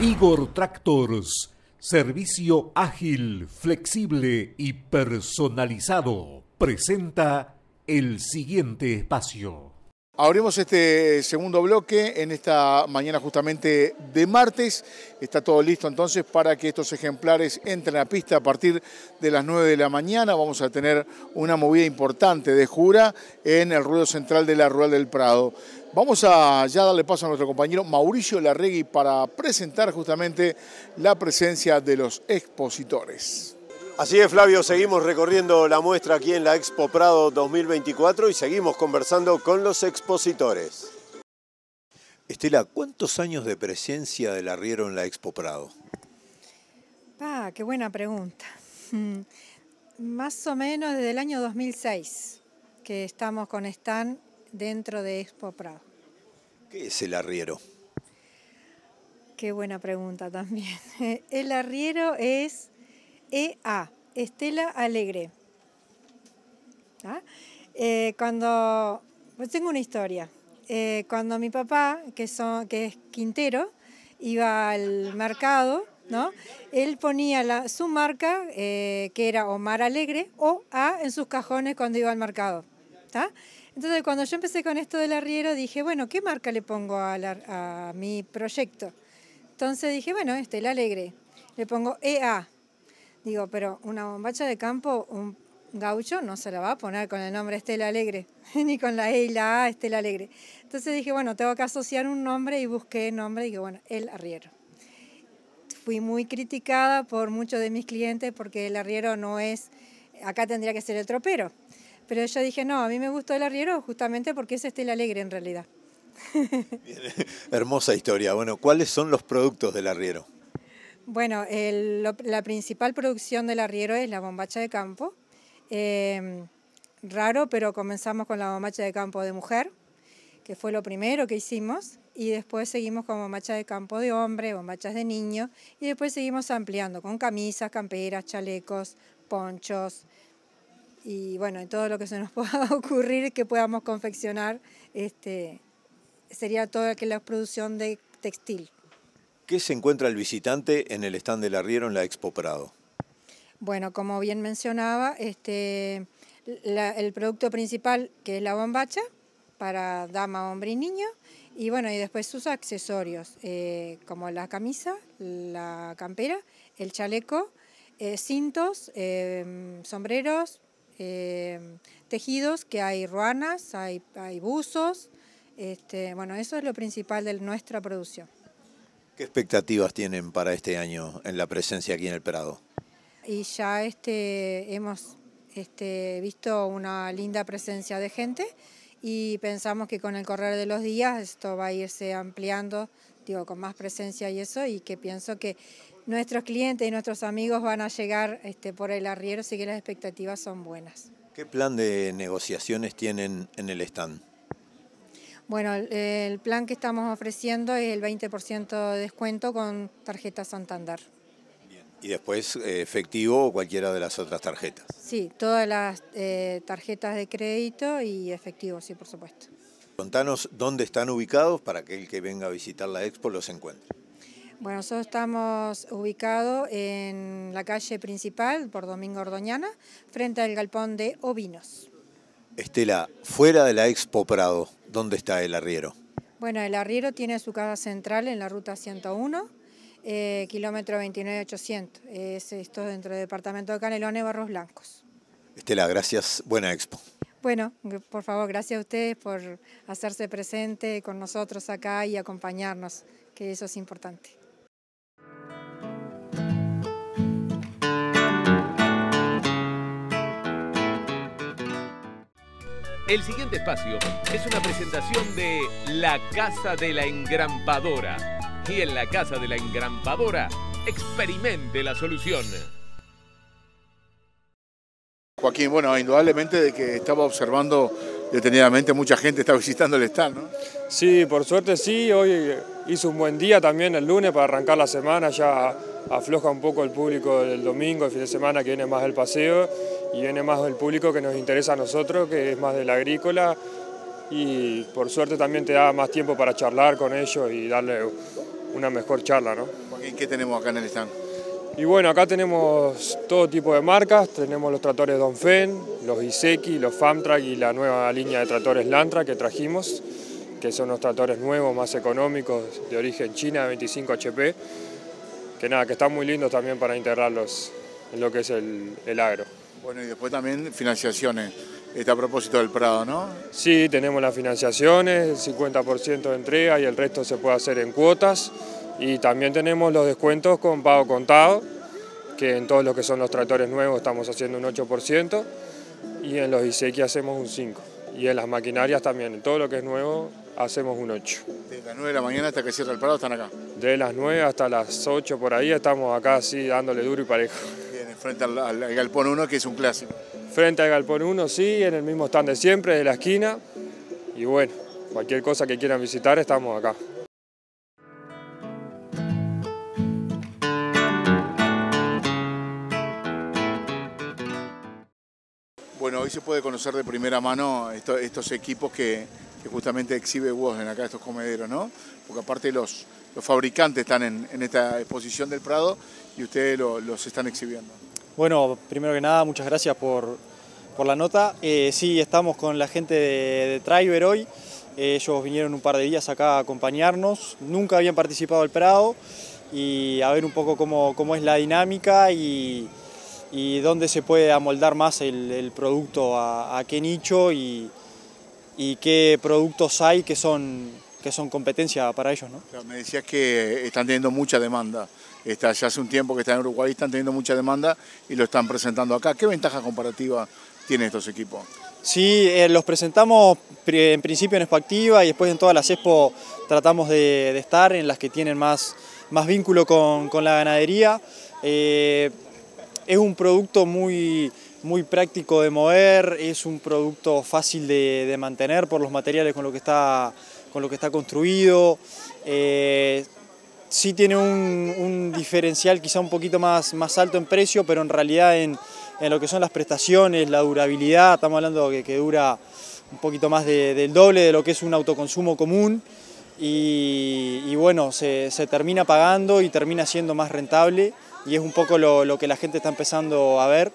Igor Tractors. Servicio ágil, flexible y personalizado. Presenta el siguiente espacio. Abrimos este segundo bloque en esta mañana justamente de martes. Está todo listo entonces para que estos ejemplares entren a pista a partir de las 9 de la mañana. Vamos a tener una movida importante de jura en el ruedo central de la Rural del Prado. Vamos a ya darle paso a nuestro compañero Mauricio Larregui para presentar justamente la presencia de los expositores. Así es, Flavio, seguimos recorriendo la muestra aquí en la Expo Prado 2024 y seguimos conversando con los expositores. Estela, ¿cuántos años de presencia del arriero en la Expo Prado? Ah, qué buena pregunta. Mm, más o menos desde el año 2006 que estamos con Stan dentro de Expo Prado. ¿Qué es el arriero? Qué buena pregunta también. El arriero es EA, Estela Alegre. ¿Ah? Eh, cuando, pues tengo una historia. Eh, cuando mi papá, que, es Quintero, iba al mercado, ¿no? Él ponía su marca, eh, que era Omar Alegre, o A en sus cajones cuando iba al mercado. Entonces, cuando yo empecé con esto del arriero, dije, bueno, ¿qué marca le pongo a, mi proyecto? Entonces dije, bueno, Estela Alegre. Le pongo EA. Digo, pero una bombacha de campo, un gaucho no se la va a poner con el nombre Estela Alegre, ni con la E y la A Estela Alegre. Entonces dije, bueno, tengo que asociar un nombre y busqué nombre y dije, bueno, El Arriero. Fui muy criticada por muchos de mis clientes porque el arriero no es, acá tendría que ser el tropero. Pero yo dije, no, a mí me gustó el arriero justamente porque es Estela Alegre en realidad. hermosa historia. Bueno, ¿cuáles son los productos del arriero? Bueno, la principal producción del arriero es la bombacha de campo. Em, raro, pero comenzamos con la bombacha de campo de mujer, que fue lo primero que hicimos, y después seguimos con bombacha de campo de hombre, bombachas de niño, y después seguimos ampliando con camisas, camperas, chalecos, ponchos, y bueno, en todo lo que se nos pueda ocurrir que podamos confeccionar, este, sería toda la producción de textil. ¿Qué se encuentra el visitante en el stand del arriero en la Expo Prado? Bueno, como bien mencionaba, este, el producto principal que es la bombacha para dama, hombre y niño, y bueno, y después sus accesorios, eh, como la camisa, la campera, el chaleco, eh, cintos, em, sombreros, em, tejidos, que hay ruanas, hay, buzos, este, bueno, eso es lo principal de nuestra producción. ¿Qué expectativas tienen para este año en la presencia aquí en el Prado? Y ya este, hemos este, visto una linda presencia de gente y pensamos que con el correr de los días esto va a irse ampliando, digo, con más presencia y eso, y que pienso que nuestros clientes y nuestros amigos van a llegar este, por el arriero, así que las expectativas son buenas. ¿Qué plan de negociaciones tienen en el stand? Bueno, el plan que estamos ofreciendo es el 20% de descuento con tarjeta Santander. Y después eh, efectivo o cualquiera de las otras tarjetas. Sí, todas las eh, tarjetas de crédito y efectivo, sí, por supuesto. Contanos dónde están ubicados para que el que venga a visitar la expo los encuentre. Bueno, nosotros estamos ubicados en la calle principal por Domingo Ordoñana, frente al galpón de Ovinos. Estela, fuera de la Expo Prado, ¿dónde está el arriero? Bueno, el arriero tiene su casa central en la ruta 101, eh, kilómetro 29800. Es esto dentro del departamento de Canelones, Barros Blancos. Estela, gracias. Buena Expo. Bueno, por favor, gracias a ustedes por hacerse presente con nosotros acá y acompañarnos, que eso es importante. El siguiente espacio es una presentación de La Casa de la Engrampadora. Y en la Casa de la Engrampadora, experimente la solución. Joaquín, bueno, indudablemente de que estaba observando detenidamente, mucha gente estaba visitando el stand, ¿no? Sí, por suerte sí, hoy hizo un buen día también el lunes para arrancar la semana ya afloja un poco el público del domingo, el fin de semana que viene más del paseo y viene más del público que nos interesa a nosotros, que es más de la agrícola y por suerte también te da más tiempo para charlar con ellos y darle una mejor charla. ¿no? ¿Y qué tenemos acá en el stand? Y bueno, acá tenemos todo tipo de marcas, tenemos los tractores Donfen, los Iseki, los Famtrack y la nueva línea de tractores Lantra que trajimos, que son los tractores nuevos, más económicos, de origen china, 25 HP que nada, que están muy lindos también para integrarlos en lo que es el, agro. Bueno, y después también financiaciones. Está a propósito del Prado, ¿no? Sí, tenemos las financiaciones, el 50% de entrega y el resto se puede hacer en cuotas. Y también tenemos los descuentos con pago contado, que en todos los que son los tractores nuevos estamos haciendo un 8% y en los ISECI hacemos un 5%. Y en las maquinarias también, en todo lo que es nuevo hacemos un 8. ¿De las 9 de la mañana hasta que cierra el parado están acá? De las 9 hasta las 8 por ahí estamos acá así dándole duro y parejo. Bien, frente al, Galpón 1 que es un clásico. Frente al Galpón 1 sí, en el mismo stand de siempre, de la esquina. Y bueno, cualquier cosa que quieran visitar estamos acá. Bueno, hoy se puede conocer de primera mano estos equipos que, que justamente exhibe en acá estos comederos, ¿no? Porque aparte los, los fabricantes están en, esta exposición del Prado y ustedes los están exhibiendo. Bueno, primero que nada, muchas gracias por, la nota. Eh, sí, estamos con la gente de, de hoy. ellos vinieron un par de días acá a acompañarnos. Nunca habían participado del Prado y a ver un poco cómo, es la dinámica y, dónde se puede amoldar más el, producto a, a qué nicho y, y qué productos hay que son, que son competencia para ellos. me decías que están teniendo mucha demanda. Está, ya hace un tiempo que están en Uruguay, están teniendo mucha demanda y lo están presentando acá. ¿Qué ventaja comparativa tienen estos equipos? Sí, eh, los presentamos en principio en Expo Activa y después en todas las Expo tratamos de, estar, en las que tienen más, más vínculo con, la ganadería. Eh, es un producto muy muy práctico de mover, es un producto fácil de, de mantener por los materiales con los que está, con lo que está construido. Eh, sí tiene un, un, diferencial quizá un poquito más, más alto en precio, pero en realidad en, en lo que son las prestaciones, la durabilidad, estamos hablando de que, dura un poquito más del doble de lo que es un autoconsumo común. Y, bueno, se, termina pagando y termina siendo más rentable y es un poco lo, lo que la gente está empezando a ver.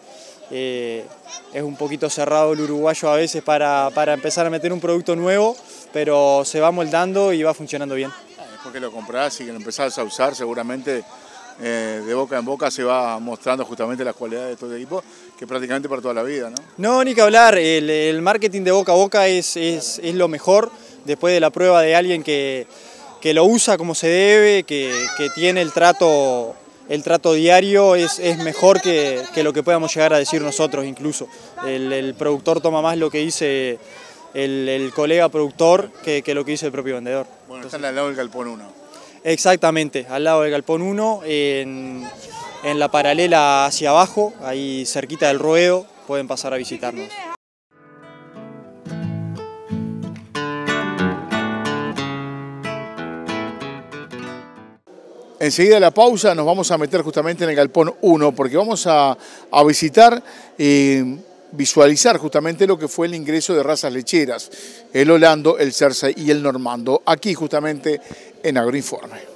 Eh, es un poquito cerrado el uruguayo a veces para, empezar a meter un producto nuevo, pero se va moldando y va funcionando bien. Ah, después que lo compras y que lo empezás a usar, seguramente eh, de boca en boca se va mostrando justamente las cualidades de estos equipo, que prácticamente para toda la vida, ¿no? ni que hablar, el, marketing de boca a boca es, es, lo mejor después de la prueba de alguien que, lo usa como se debe, que, que tiene el trato el trato diario es, mejor que, lo que podamos llegar a decir nosotros incluso. El, productor toma más lo que dice el, colega productor que, lo que dice el propio vendedor. Bueno, están al lado del galpón 1. Exactamente, al lado del galpón 1, en, en la paralela hacia abajo, ahí cerquita del ruedo, pueden pasar a visitarnos. Enseguida la pausa nos vamos a meter justamente en el galpón 1 porque vamos a, a visitar y visualizar justamente lo que fue el ingreso de razas lecheras, el holando, el cerce y el normando, aquí justamente en Agroinforme.